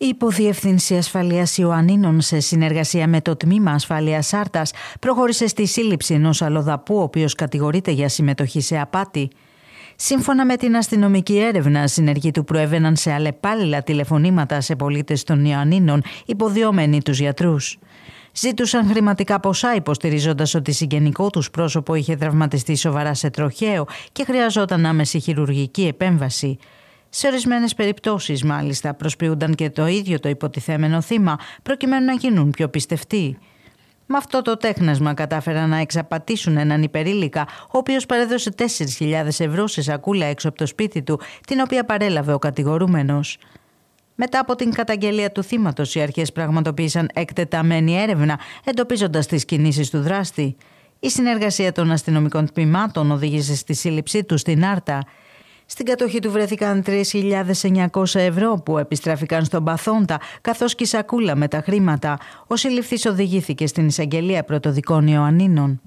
Η Υποδιεύθυνση Ασφαλείας Ιωαννίνων, σε συνεργασία με το Τμήμα Ασφάλεια Σάρτας, προχώρησε στη σύλληψη ενός αλλοδαπού, ο οποίος κατηγορείται για συμμετοχή σε απάτη. Σύμφωνα με την αστυνομική έρευνα, συνεργοί του προέβαιναν σε αλλεπάλληλα τηλεφωνήματα σε πολίτες των Ιωαννίνων, υποδιόμενοι τους γιατρούς. Ζήτουσαν χρηματικά ποσά, υποστηρίζοντας ότι συγγενικό τους πρόσωπο είχε τραυματιστεί σοβαρά σε τροχαίο και χρειαζόταν άμεση χειρουργική επέμβαση. Σε ορισμένες περιπτώσεις, μάλιστα, προσποιούνταν και το ίδιο το υποτιθέμενο θύμα, προκειμένου να γίνουν πιο πιστευτοί. Με αυτό το τέχνασμα κατάφεραν να εξαπατήσουν έναν υπερήλικα, ο οποίος παρέδωσε 4.000 ευρώ σε σακούλα έξω από το σπίτι του, την οποία παρέλαβε ο κατηγορούμενος. Μετά από την καταγγελία του θύματος οι αρχές πραγματοποίησαν εκτεταμένη έρευνα, εντοπίζοντας τις κινήσεις του δράστη. Η συνεργασία των αστυνομικών τμήματων οδήγησε στη σύλληψή του στην Άρτα. Στην κατοχή του βρέθηκαν 3.900 ευρώ που επιστράφηκαν στον Παθόντα, καθώς και η σακούλα με τα χρήματα. Ο συλληφθής οδηγήθηκε στην εισαγγελία πρωτοδικών Ιωαννίνων.